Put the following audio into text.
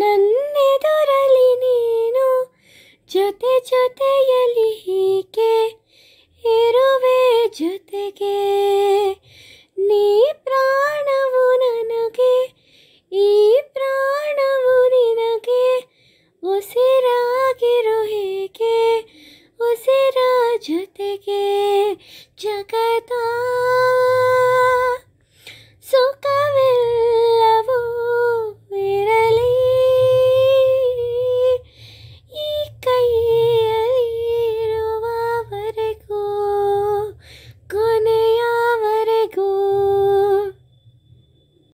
ನನ್ನೆದುರಲಿ ನೀನು ಜೊತೆ ಜೊತೆಯಲ್ಲಿ ಹೀಗೆ ಇರುವೆ ಜೊತೆಗೆ ನೀ ಪ್ರಾಣವು ನನಗೆ ಈ ಪ್ರಾಣವು ನಿನಗೆ ಉಸಿರಾಗಿರು ಹೇಗೆ ಉಸಿರ ಜೊತೆಗೆ ಜಗತ್ತ